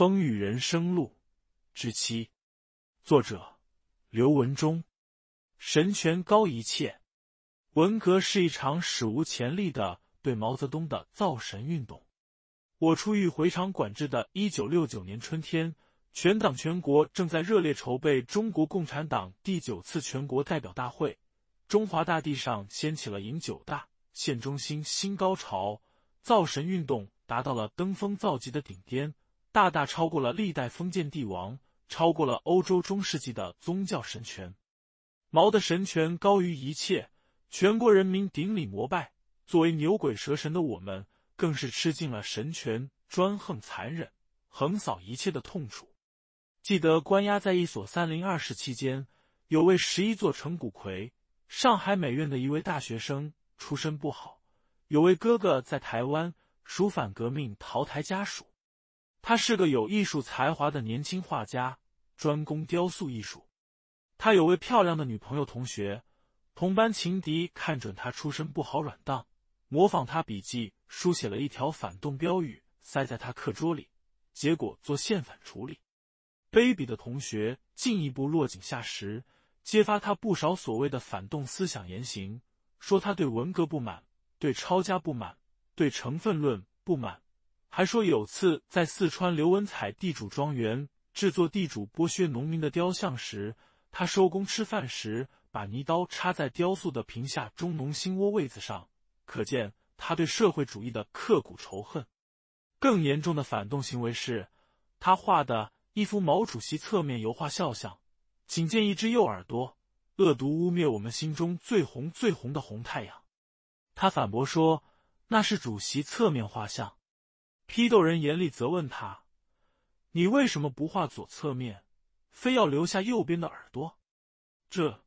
风雨人生路之七，作者刘文忠。神权高一切。文革是一场史无前例的对毛泽东的造神运动。我出狱回厂管制的一九六九年春天，全党全国正在热烈筹备中国共产党第九次全国代表大会，中华大地上掀起了迎九大、县中心新高潮，造神运动达到了登峰造极的顶巅。大大超过了历代封建帝王，超过了欧洲中世纪的宗教神权。毛的神权高于一切，全国人民顶礼膜拜。作为牛鬼蛇神的我们，更是吃尽了神权专横、残忍、横扫一切的痛楚。记得关押在一所三零二室期间，有位十一座城谷魁、上海美院的一位大学生，出身不好，有位哥哥在台湾属反革命，逃台家属。他是个有艺术才华的年轻画家，专攻雕塑艺术。他有位漂亮的女朋友，同学同班情敌看准他出身不好，软当模仿他笔记书写了一条反动标语，塞在他课桌里，结果做现反处理。卑鄙的同学进一步落井下石，揭发他不少所谓的反动思想言行，说他对文革不满，对抄家不满，对成分论不满。还说有次在四川刘文彩地主庄园制作地主剥削农民的雕像时，他收工吃饭时把泥刀插在雕塑的屏下中农心窝位子上，可见他对社会主义的刻骨仇恨。更严重的反动行为是他画的一幅毛主席侧面油画肖像，仅见一只右耳朵，恶毒污蔑我们心中最红最红的红太阳。他反驳说那是主席侧面画像。批斗人严厉责问他：“你为什么不画左侧面，非要留下右边的耳朵？”这，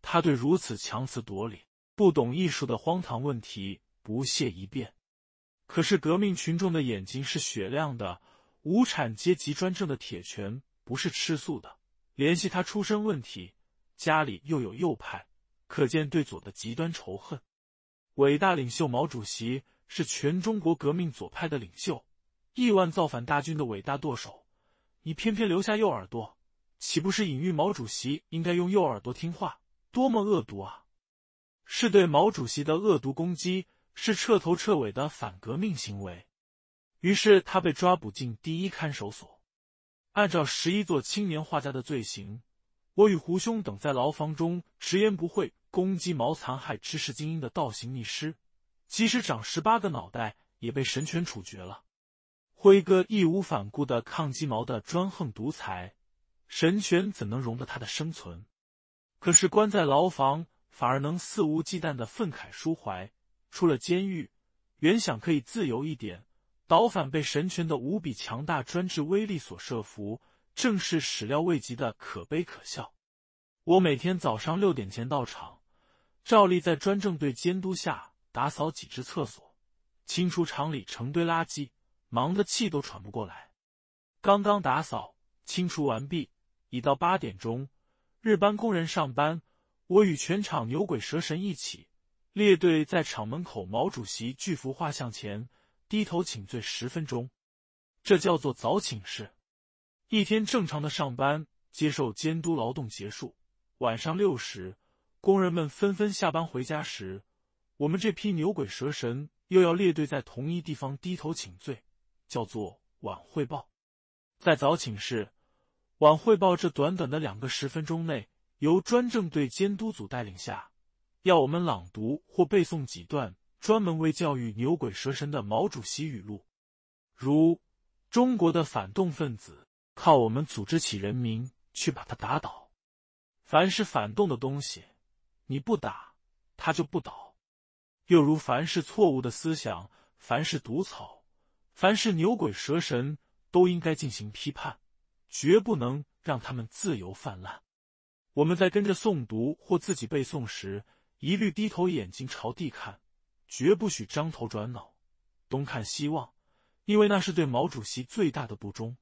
他对如此强词夺理、不懂艺术的荒唐问题不屑一辩。可是，革命群众的眼睛是雪亮的，无产阶级专政的铁拳不是吃素的。联系他出身问题，家里又有右派，可见对左的极端仇恨。伟大领袖毛主席。是全中国革命左派的领袖，亿万造反大军的伟大舵手，你偏偏留下右耳朵，岂不是隐喻毛主席应该用右耳朵听话？多么恶毒啊！是对毛主席的恶毒攻击，是彻头彻尾的反革命行为。于是他被抓捕进第一看守所。按照十一座青年画家的罪行，我与胡兄等在牢房中直言不讳攻击毛残害知识精英的倒行逆施。即使长十八个脑袋，也被神权处决了。辉哥义无反顾的抗击毛的专横独裁，神权怎能容得他的生存？可是关在牢房，反而能肆无忌惮的愤慨抒怀。出了监狱，原想可以自由一点，倒反被神权的无比强大专制威力所慑服，正是始料未及的可悲可笑。我每天早上六点前到场，照例在专政队监督下。打扫几只厕所，清除厂里成堆垃圾，忙得气都喘不过来。刚刚打扫清除完毕，已到八点钟，日班工人上班，我与全场牛鬼蛇神一起列队在厂门口毛主席巨幅画像前低头请罪十分钟，这叫做早请示。一天正常的上班，接受监督劳动结束。晚上六时，工人们纷纷下班回家时。我们这批牛鬼蛇神又要列队在同一地方低头请罪，叫做晚汇报。在早请示、晚汇报这短短的两个十分钟内，由专政队监督组带领下，要我们朗读或背诵几段专门为教育牛鬼蛇神的毛主席语录，如“中国的反动分子靠我们组织起人民去把他打倒。凡是反动的东西，你不打他就不倒。”又如，凡是错误的思想，凡是毒草，凡是牛鬼蛇神，都应该进行批判，绝不能让他们自由泛滥。我们在跟着诵读或自己背诵时，一律低头，眼睛朝地看，绝不许张头转脑，东看西望，因为那是对毛主席最大的不忠。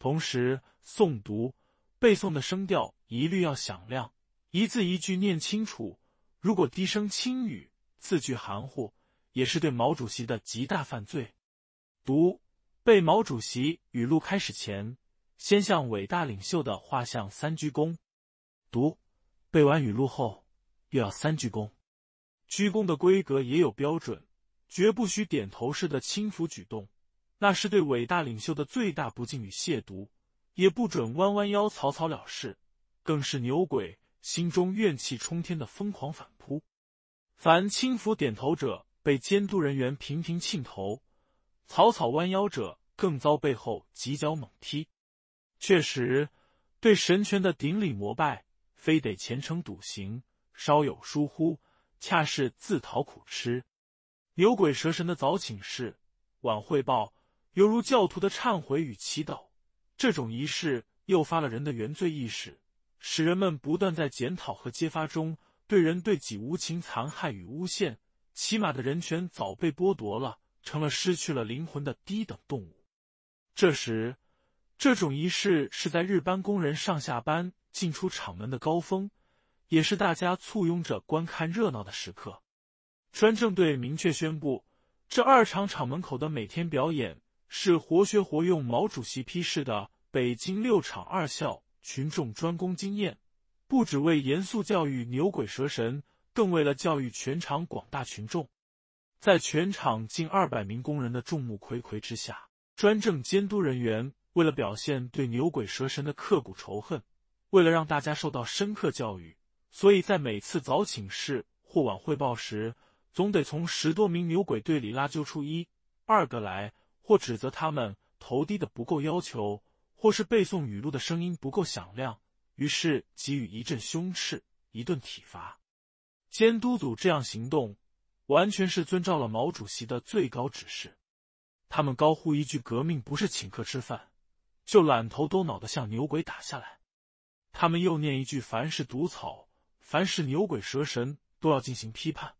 同时，诵读背诵的声调一律要响亮，一字一句念清楚。如果低声轻语，字句含糊，也是对毛主席的极大犯罪。读背毛主席语录开始前，先向伟大领袖的画像三鞠躬；读背完语录后，又要三鞠躬。鞠躬的规格也有标准，绝不许点头式的轻浮举动，那是对伟大领袖的最大不敬与亵渎；也不准弯弯腰草草了事，更是牛鬼心中怨气冲天的疯狂反扑。凡轻浮点头者，被监督人员频频庆头；草草弯腰者，更遭背后几脚猛踢。确实，对神权的顶礼膜拜，非得虔诚笃行，稍有疏忽，恰是自讨苦吃。牛鬼蛇神的早请示、晚汇报，犹如教徒的忏悔与祈祷，这种仪式诱发了人的原罪意识，使人们不断在检讨和揭发中。对人对己无情残害与诬陷，起码的人权早被剥夺了，成了失去了灵魂的低等动物。这时，这种仪式是在日班工人上下班进出厂门的高峰，也是大家簇拥着观看热闹的时刻。专政队明确宣布，这二厂厂门口的每天表演是活学活用毛主席批示的北京六厂二校群众专攻经验。不只为严肃教育牛鬼蛇神，更为了教育全场广大群众。在全场近二百名工人的众目睽睽之下，专政监督人员为了表现对牛鬼蛇神的刻骨仇恨，为了让大家受到深刻教育，所以在每次早请示或晚汇报时，总得从十多名牛鬼队里拉揪出一、二个来，或指责他们头低的不够要求，或是背诵语录的声音不够响亮。于是给予一阵凶斥，一顿体罚。监督组这样行动，完全是遵照了毛主席的最高指示。他们高呼一句：“革命不是请客吃饭”，就揽头兜脑的向牛鬼打下来。他们又念一句：“凡是毒草，凡是牛鬼蛇神，都要进行批判。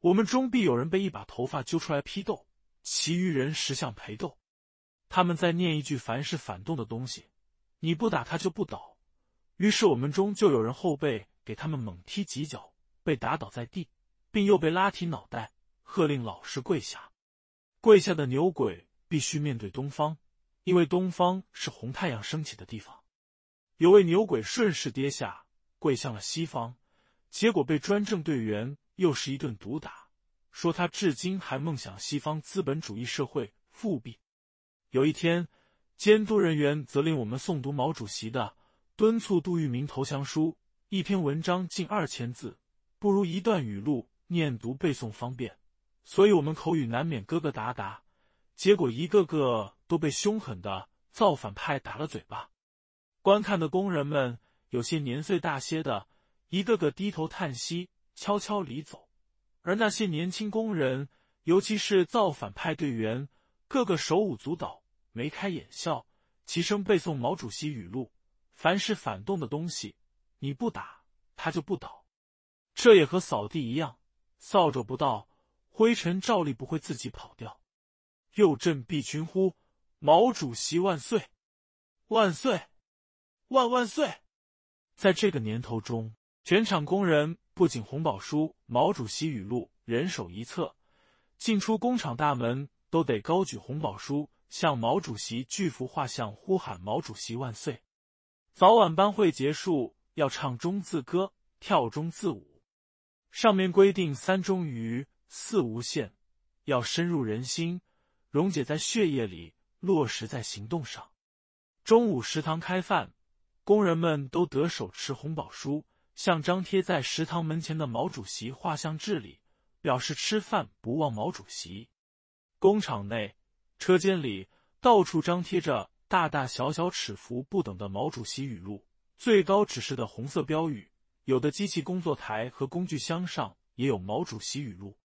我们终必有人被一把头发揪出来批斗，其余人实相陪斗。”他们再念一句：“凡是反动的东西，你不打他就不倒。”于是我们中就有人后背给他们猛踢几脚，被打倒在地，并又被拉提脑袋，喝令老实跪下。跪下的牛鬼必须面对东方，因为东方是红太阳升起的地方。有位牛鬼顺势跌下，跪向了西方，结果被专政队员又是一顿毒打，说他至今还梦想西方资本主义社会复辟。有一天，监督人员责令我们诵读毛主席的。敦促杜聿明投降书，一篇文章近二千字，不如一段语录念读背诵方便，所以我们口语难免疙疙瘩瘩，结果一个个都被凶狠的造反派打了嘴巴。观看的工人们，有些年岁大些的，一个个低头叹息，悄悄离走；而那些年轻工人，尤其是造反派队员，个个手舞足蹈，眉开眼笑，齐声背诵毛主席语录。凡是反动的东西，你不打它就不倒。这也和扫地一样，扫帚不到，灰尘照例不会自己跑掉。右镇必群呼：“毛主席万岁！万岁！万万岁！”在这个年头中，全厂工人不仅《红宝书》《毛主席语录》人手一册，进出工厂大门都得高举《红宝书》，向毛主席巨幅画像呼喊：“毛主席万岁！”早晚班会结束，要唱中字歌，跳中字舞。上面规定“三中于四无限”，要深入人心，溶解在血液里，落实在行动上。中午食堂开饭，工人们都得手持红宝书，向张贴在食堂门前的毛主席画像志里，表示吃饭不忘毛主席。工厂内、车间里到处张贴着。大大小小尺幅不等的毛主席语录，最高指示的红色标语，有的机器工作台和工具箱上也有毛主席语录。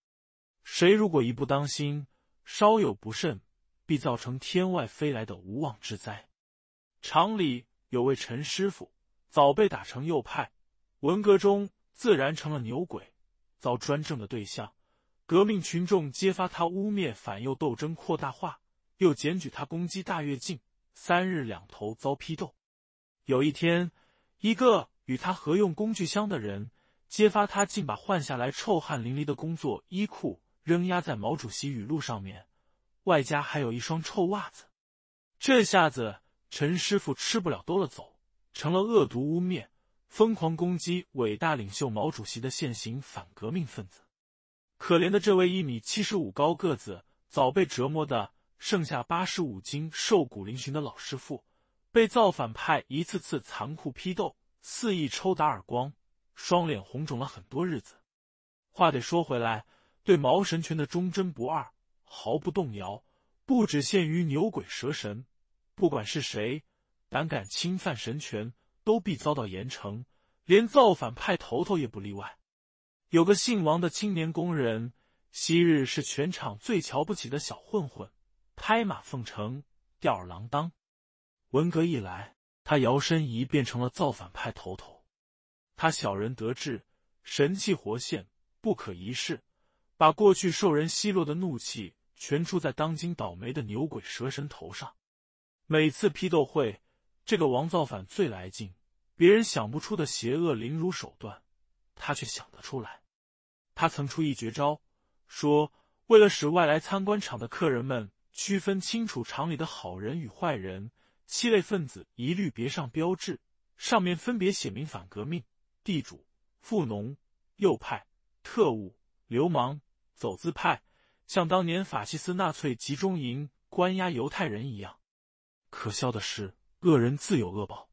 谁如果一不当心，稍有不慎，必造成天外飞来的无妄之灾。厂里有位陈师傅，早被打成右派，文革中自然成了牛鬼，遭专政的对象。革命群众揭发他污蔑反右斗争扩大化，又检举他攻击大跃进。三日两头遭批斗。有一天，一个与他合用工具箱的人揭发他，竟把换下来臭汗淋漓的工作衣裤扔压在毛主席语录上面，外加还有一双臭袜子。这下子，陈师傅吃不了兜了走，成了恶毒污蔑、疯狂攻击伟大领袖毛主席的现行反革命分子。可怜的这位一米七十五高个子，早被折磨的。剩下八十五斤瘦骨嶙峋的老师傅，被造反派一次次残酷批斗，肆意抽打耳光，双脸红肿了很多日子。话得说回来，对毛神权的忠贞不二毫不动摇，不只限于牛鬼蛇神，不管是谁胆敢侵犯神权，都必遭到严惩，连造反派头头也不例外。有个姓王的青年工人，昔日是全场最瞧不起的小混混。拍马奉承，吊儿郎当。文革一来，他摇身一变成了造反派头头。他小人得志，神气活现，不可一世，把过去受人奚落的怒气全出在当今倒霉的牛鬼蛇神头上。每次批斗会，这个王造反最来劲，别人想不出的邪恶凌辱手段，他却想得出来。他曾出一绝招，说为了使外来参观场的客人们。区分清楚厂里的好人与坏人，七类分子一律别上标志，上面分别写明反革命、地主、富农、右派、特务、流氓、走资派，像当年法西斯纳粹集中营关押犹太人一样。可笑的是，恶人自有恶报。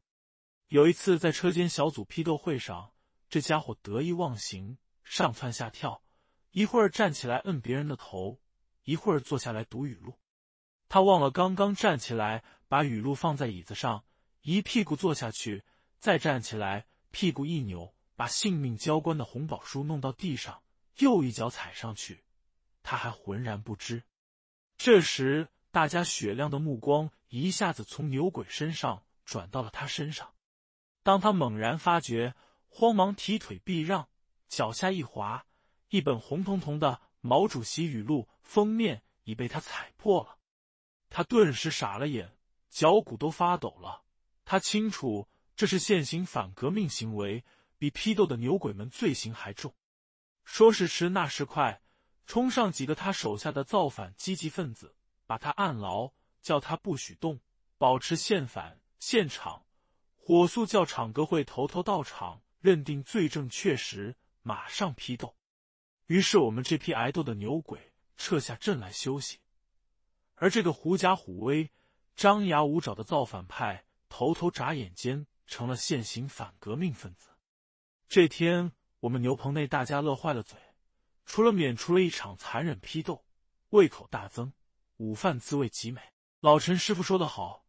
有一次在车间小组批斗会上，这家伙得意忘形，上蹿下跳，一会儿站起来摁别人的头，一会儿坐下来读语录。他忘了刚刚站起来，把雨露放在椅子上，一屁股坐下去，再站起来，屁股一扭，把性命交关的红宝书弄到地上，又一脚踩上去。他还浑然不知。这时，大家雪亮的目光一下子从牛鬼身上转到了他身上。当他猛然发觉，慌忙提腿避让，脚下一滑，一本红彤彤的毛主席语录封面已被他踩破了。他顿时傻了眼，脚骨都发抖了。他清楚，这是现行反革命行为，比批斗的牛鬼们罪行还重。说时迟，那时快，冲上几个他手下的造反积极分子，把他按牢，叫他不许动，保持现反现场。火速叫厂革会头头到场，认定罪证确实，马上批斗。于是，我们这批挨斗的牛鬼撤下阵来休息。而这个狐假虎威、张牙舞爪的造反派，头头眨眼间成了现行反革命分子。这天，我们牛棚内大家乐坏了嘴，除了免除了一场残忍批斗，胃口大增，午饭滋味极美。老陈师傅说得好：“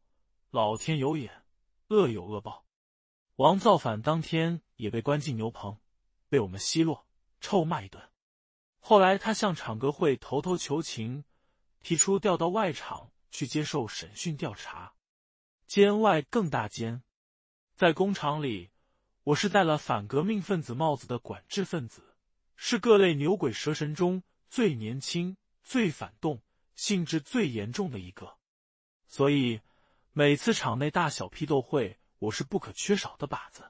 老天有眼，恶有恶报。”王造反当天也被关进牛棚，被我们奚落、臭骂一顿。后来他向厂革会偷偷求情。提出调到外场去接受审讯调查，监外更大监，在工厂里，我是戴了反革命分子帽子的管制分子，是各类牛鬼蛇神中最年轻、最反动、性质最严重的一个，所以每次场内大小批斗会，我是不可缺少的靶子。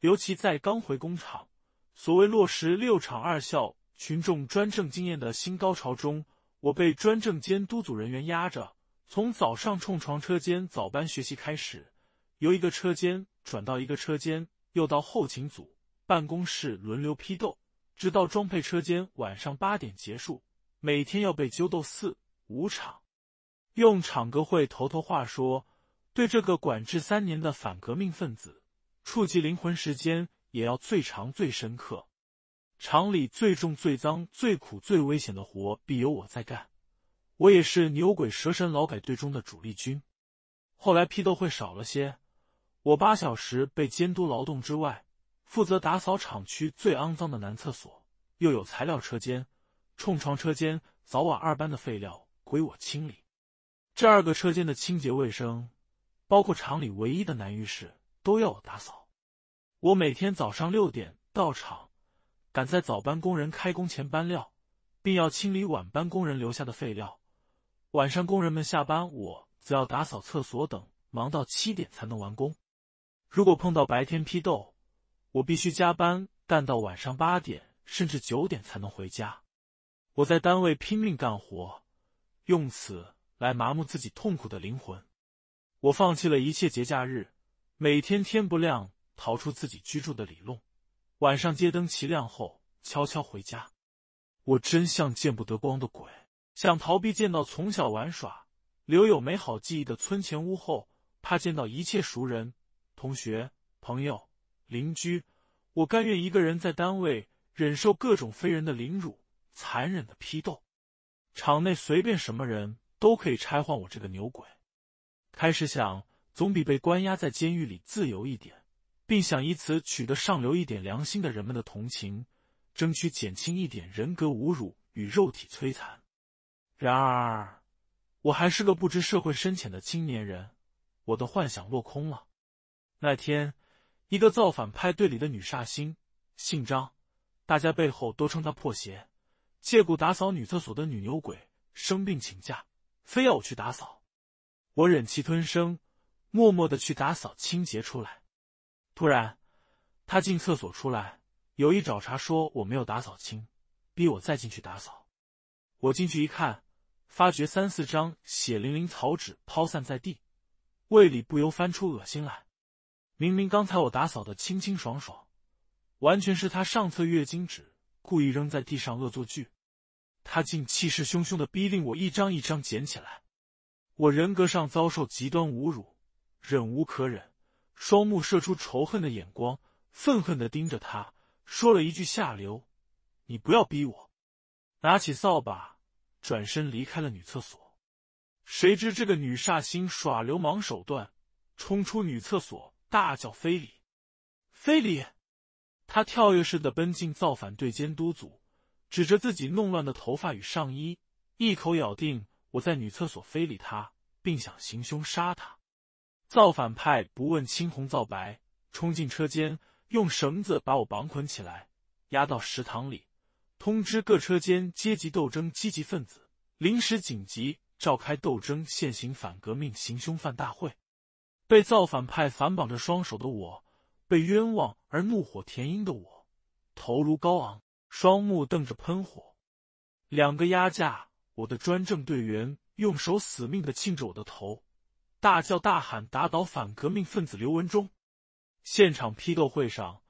尤其在刚回工厂，所谓落实六厂二校群众专政经验的新高潮中。我被专政监督组人员压着，从早上冲床车间早班学习开始，由一个车间转到一个车间，又到后勤组办公室轮流批斗，直到装配车间晚上八点结束。每天要被揪斗四五场。用厂革会头头话说，对这个管制三年的反革命分子，触及灵魂时间也要最长最深刻。厂里最重、最脏、最苦、最危险的活必由我在干，我也是牛鬼蛇神劳改队中的主力军。后来批斗会少了些，我八小时被监督劳动之外，负责打扫厂区最肮脏的男厕所，又有材料车间、冲床车间，早晚二班的废料归我清理。这二个车间的清洁卫生，包括厂里唯一的男浴室，都要我打扫。我每天早上六点到厂。赶在早班工人开工前搬料，并要清理晚班工人留下的废料。晚上工人们下班，我则要打扫厕所等，忙到七点才能完工。如果碰到白天批斗，我必须加班干到晚上八点甚至九点才能回家。我在单位拼命干活，用此来麻木自己痛苦的灵魂。我放弃了一切节假日，每天天不亮逃出自己居住的里弄。晚上街灯齐亮后，悄悄回家。我真像见不得光的鬼，想逃避见到从小玩耍、留有美好记忆的村前屋后，怕见到一切熟人、同学、朋友、邻居。我甘愿一个人在单位忍受各种非人的凌辱、残忍的批斗。场内随便什么人都可以拆换我这个牛鬼。开始想，总比被关押在监狱里自由一点。并想以此取得上流一点良心的人们的同情，争取减轻一点人格侮辱与肉体摧残。然而，我还是个不知社会深浅的青年人，我的幻想落空了。那天，一个造反派队里的女煞星，姓张，大家背后都称她破鞋。借故打扫女厕所的女牛鬼生病请假，非要我去打扫。我忍气吞声，默默的去打扫清洁出来。突然，他进厕所出来，有意找茬说我没有打扫清，逼我再进去打扫。我进去一看，发觉三四张血淋淋草纸抛散在地，胃里不由翻出恶心来。明明刚才我打扫的清清爽爽，完全是他上厕月经纸故意扔在地上恶作剧，他竟气势汹汹的逼令我一张一张捡起来。我人格上遭受极端侮辱，忍无可忍。双目射出仇恨的眼光，愤恨的盯着他，说了一句下流：“你不要逼我！”拿起扫把，转身离开了女厕所。谁知这个女煞星耍流氓手段，冲出女厕所，大叫非礼，非礼！他跳跃式的奔进造反队监督组，指着自己弄乱的头发与上衣，一口咬定我在女厕所非礼他，并想行凶杀他。造反派不问青红皂白，冲进车间，用绳子把我绑捆起来，押到食堂里，通知各车间阶级斗争积极分子，临时紧急召开斗争现行反革命行凶犯大会。被造反派反绑着双手的我，被冤枉而怒火填膺的我，头颅高昂，双目瞪着喷火，两个压架我的专政队员用手死命的沁着我的头。大叫大喊，打倒反革命分子刘文忠！现场批斗会上，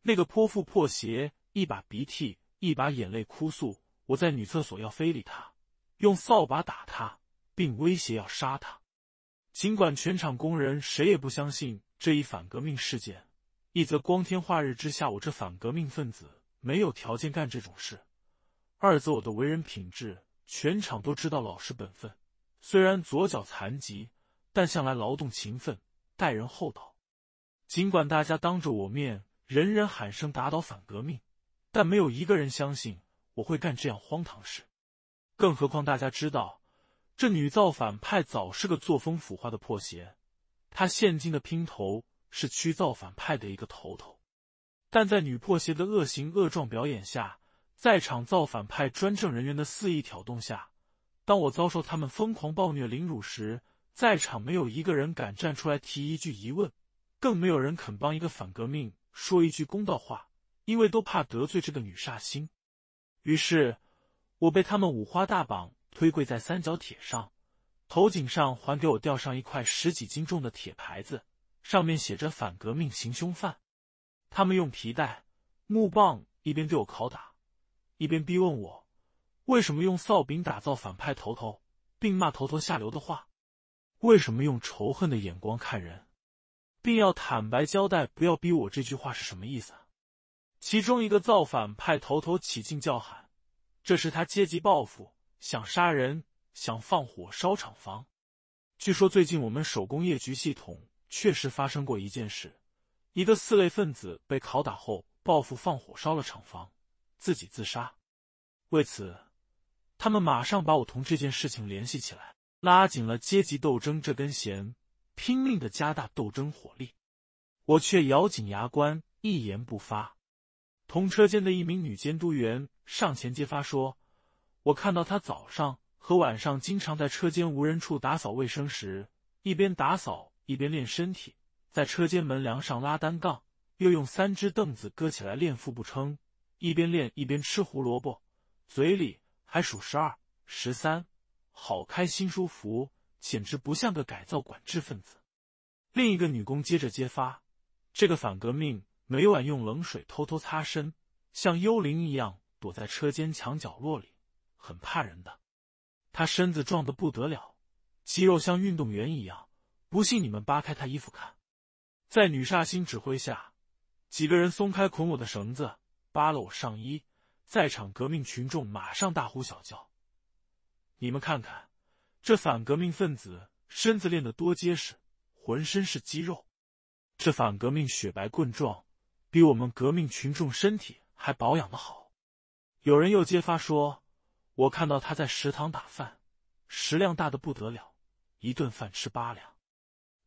那个泼妇破鞋一把鼻涕一把眼泪哭诉：“我在女厕所要非礼她，用扫把打她，并威胁要杀她。”尽管全场工人谁也不相信这一反革命事件，一则光天化日之下，我这反革命分子没有条件干这种事；二则我的为人品质，全场都知道，老实本分，虽然左脚残疾。但向来劳动勤奋、待人厚道。尽管大家当着我面，人人喊声打倒反革命，但没有一个人相信我会干这样荒唐事。更何况大家知道，这女造反派早是个作风腐化的破鞋，她现今的姘头是区造反派的一个头头。但在女破鞋的恶行恶状表演下，在场造反派专政人员的肆意挑动下，当我遭受他们疯狂暴虐凌辱时，在场没有一个人敢站出来提一句疑问，更没有人肯帮一个反革命说一句公道话，因为都怕得罪这个女煞星。于是，我被他们五花大绑，推跪在三角铁上，头颈上还给我吊上一块十几斤重的铁牌子，上面写着“反革命行凶犯”。他们用皮带、木棒一边对我拷打，一边逼问我为什么用扫柄打造反派头头，并骂头头下流的话。为什么用仇恨的眼光看人，并要坦白交代？不要逼我！这句话是什么意思？其中一个造反派头头起劲叫喊：“这是他阶级报复，想杀人，想放火烧厂房。”据说最近我们手工业局系统确实发生过一件事：一个四类分子被拷打后报复，放火烧了厂房，自己自杀。为此，他们马上把我同这件事情联系起来。拉紧了阶级斗争这根弦，拼命的加大斗争火力，我却咬紧牙关，一言不发。同车间的一名女监督员上前揭发说：“我看到她早上和晚上经常在车间无人处打扫卫生时，一边打扫一边练身体，在车间门梁上拉单杠，又用三只凳子搁起来练腹部撑，一边练一边吃胡萝卜，嘴里还数十二十三。”好开心，舒服，简直不像个改造管制分子。另一个女工接着揭发，这个反革命每晚用冷水偷偷擦身，像幽灵一样躲在车间墙角落里，很怕人的。他身子壮得不得了，肌肉像运动员一样，不信你们扒开他衣服看。在女煞星指挥下，几个人松开捆我的绳子，扒了我上衣，在场革命群众马上大呼小叫。你们看看，这反革命分子身子练得多结实，浑身是肌肉。这反革命雪白棍状，比我们革命群众身体还保养的好。有人又揭发说，我看到他在食堂打饭，食量大的不得了，一顿饭吃八两。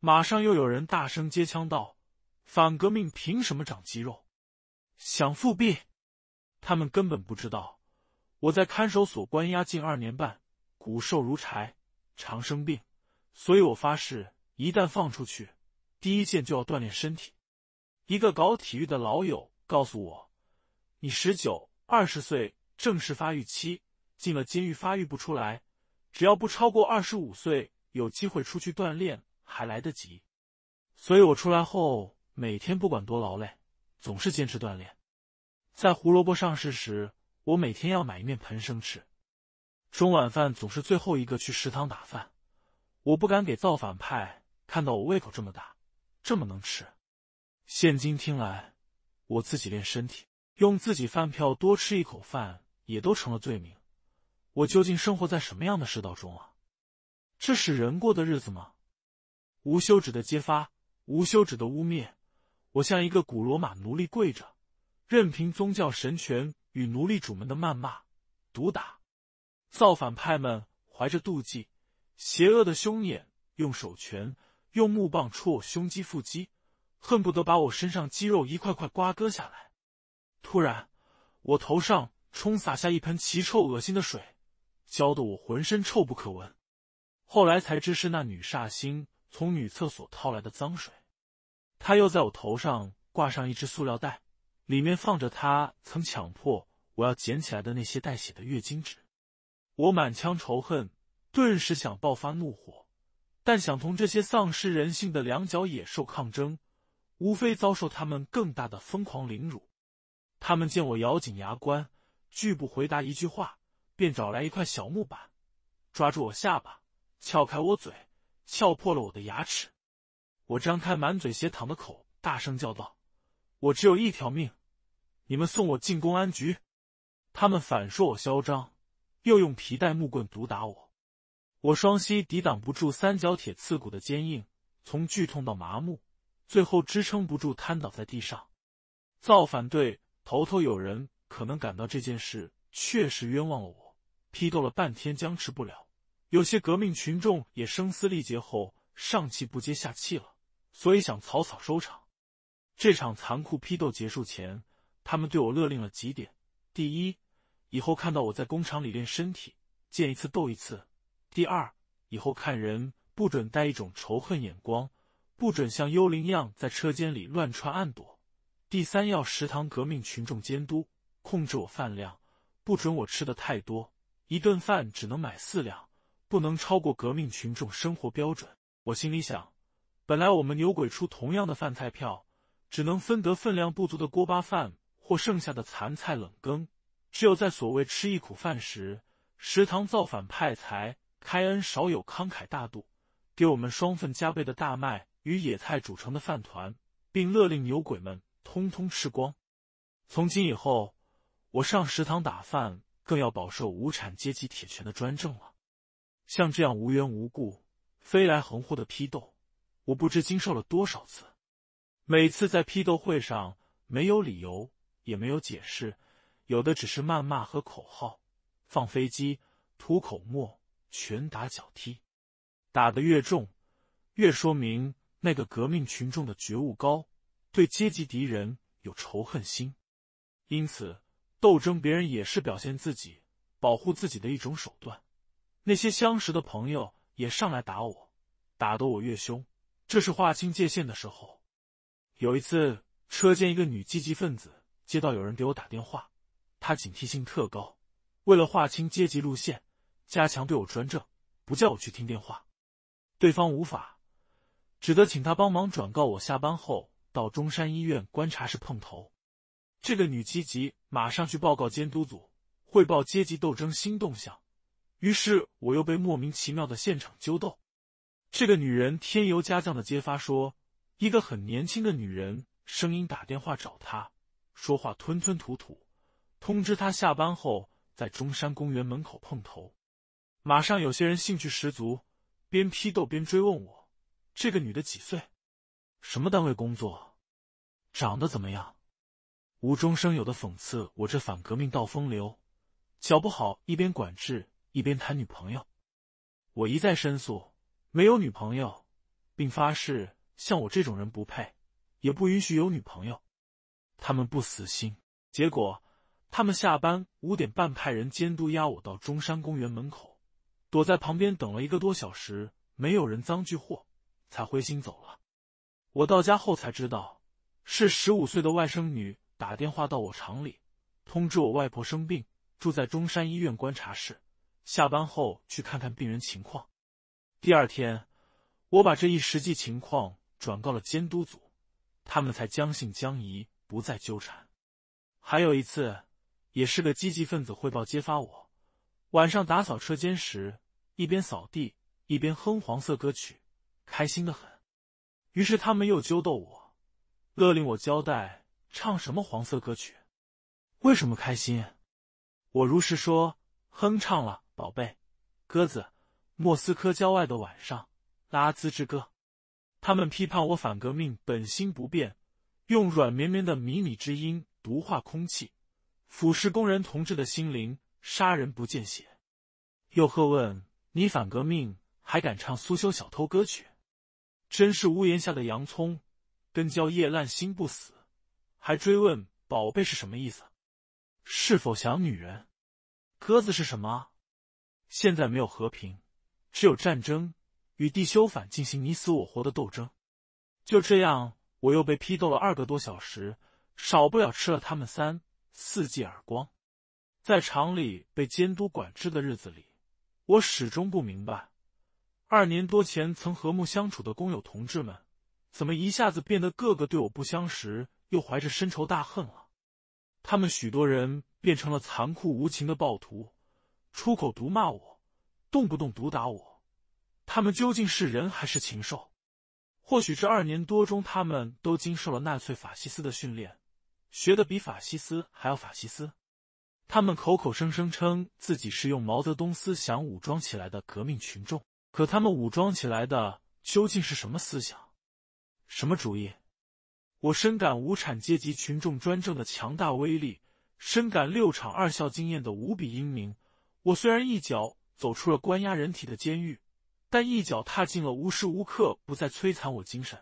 马上又有人大声接枪道：“反革命凭什么长肌肉？想复辟？他们根本不知道，我在看守所关押近二年半。”骨瘦如柴，常生病，所以我发誓，一旦放出去，第一件就要锻炼身体。一个搞体育的老友告诉我，你十九二十岁正是发育期，进了监狱发育不出来，只要不超过二十五岁，有机会出去锻炼还来得及。所以我出来后，每天不管多劳累，总是坚持锻炼。在胡萝卜上市时，我每天要买一面盆生吃。中晚饭总是最后一个去食堂打饭，我不敢给造反派看到我胃口这么大，这么能吃。现今听来，我自己练身体，用自己饭票多吃一口饭，也都成了罪名。我究竟生活在什么样的世道中啊？这是人过的日子吗？无休止的揭发，无休止的污蔑，我像一个古罗马奴隶跪着，任凭宗教神权与奴隶主们的谩骂、毒打。造反派们怀着妒忌、邪恶的凶眼，用手拳、用木棒戳我胸肌、腹肌，恨不得把我身上肌肉一块块刮割下来。突然，我头上冲洒下一盆奇臭恶心的水，浇得我浑身臭不可闻。后来才知是那女煞星从女厕所掏来的脏水。她又在我头上挂上一只塑料袋，里面放着她曾强迫我要捡起来的那些带血的月经纸。我满腔仇恨，顿时想爆发怒火，但想同这些丧失人性的两脚野兽抗争，无非遭受他们更大的疯狂凌辱。他们见我咬紧牙关，拒不回答一句话，便找来一块小木板，抓住我下巴，撬开我嘴，撬破了我的牙齿。我张开满嘴血淌的口，大声叫道：“我只有一条命，你们送我进公安局。”他们反说我嚣张。又用皮带、木棍毒打我，我双膝抵挡不住三角铁刺骨的坚硬，从剧痛到麻木，最后支撑不住瘫倒在地上。造反队头头有人可能感到这件事确实冤枉了我，批斗了半天僵持不了，有些革命群众也声嘶力竭后上气不接下气了，所以想草草收场。这场残酷批斗结束前，他们对我勒令了几点：第一。以后看到我在工厂里练身体，见一次斗一次。第二，以后看人不准带一种仇恨眼光，不准像幽灵一样在车间里乱穿暗躲。第三，要食堂革命群众监督控制我饭量，不准我吃的太多，一顿饭只能买四两，不能超过革命群众生活标准。我心里想，本来我们牛鬼出同样的饭菜票，只能分得分量不足的锅巴饭或剩下的残菜冷羹。只有在所谓吃一苦饭时，食堂造反派才开恩，少有慷慨大度，给我们双份加倍的大麦与野菜煮成的饭团，并勒令牛鬼们通通吃光。从今以后，我上食堂打饭更要饱受无产阶级铁拳的专政了。像这样无缘无故、飞来横祸的批斗，我不知经受了多少次。每次在批斗会上，没有理由，也没有解释。有的只是谩骂和口号，放飞机、吐口沫、拳打脚踢，打得越重，越说明那个革命群众的觉悟高，对阶级敌人有仇恨心。因此，斗争别人也是表现自己、保护自己的一种手段。那些相识的朋友也上来打我，打得我越凶。这是划清界限的时候。有一次，车间一个女积极分子接到有人给我打电话。他警惕性特高，为了划清阶级路线，加强对我专政，不叫我去听电话。对方无法，只得请他帮忙转告我，下班后到中山医院观察室碰头。这个女积极马上去报告监督组，汇报阶级斗争新动向。于是我又被莫名其妙的现场揪斗。这个女人添油加酱的揭发说，一个很年轻的女人，声音打电话找她，说话吞吞吐吐。通知他下班后在中山公园门口碰头。马上有些人兴趣十足，边批斗边追问我：“这个女的几岁？什么单位工作？长得怎么样？”无中生有的讽刺我这反革命到风流，搞不好一边管制一边谈女朋友。我一再申诉没有女朋友，并发誓像我这种人不配，也不允许有女朋友。他们不死心，结果。他们下班五点半派人监督押我到中山公园门口，躲在旁边等了一个多小时，没有人赃俱获，才灰心走了。我到家后才知道，是十五岁的外甥女打电话到我厂里，通知我外婆生病，住在中山医院观察室，下班后去看看病人情况。第二天，我把这一实际情况转告了监督组，他们才将信将疑，不再纠缠。还有一次。也是个积极分子，汇报揭发我。晚上打扫车间时，一边扫地一边哼黄色歌曲，开心的很。于是他们又揪逗我，勒令我交代唱什么黄色歌曲，为什么开心？我如实说，哼唱了《宝贝》，《鸽子》，《莫斯科郊外的晚上》，《拉兹之歌》。他们批判我反革命本心不变，用软绵绵的靡靡之音毒化空气。腐蚀工人同志的心灵，杀人不见血。又喝问：“你反革命还敢唱苏修小偷歌曲？真是屋檐下的洋葱，根焦叶烂心不死。”还追问：“宝贝是什么意思？是否想女人？鸽子是什么？现在没有和平，只有战争，与地修反进行你死我活的斗争。”就这样，我又被批斗了二个多小时，少不了吃了他们三。四记耳光，在厂里被监督管制的日子里，我始终不明白，二年多前曾和睦相处的工友同志们，怎么一下子变得个个对我不相识，又怀着深仇大恨了。他们许多人变成了残酷无情的暴徒，出口毒骂我，动不动毒打我。他们究竟是人还是禽兽？或许这二年多中，他们都经受了纳粹法西斯的训练。学的比法西斯还要法西斯，他们口口声声称自己是用毛泽东思想武装起来的革命群众，可他们武装起来的究竟是什么思想？什么主义？我深感无产阶级群众专政的强大威力，深感六厂二校经验的无比英明。我虽然一脚走出了关押人体的监狱，但一脚踏进了无时无刻不在摧残我精神、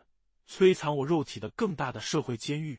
摧残我肉体的更大的社会监狱。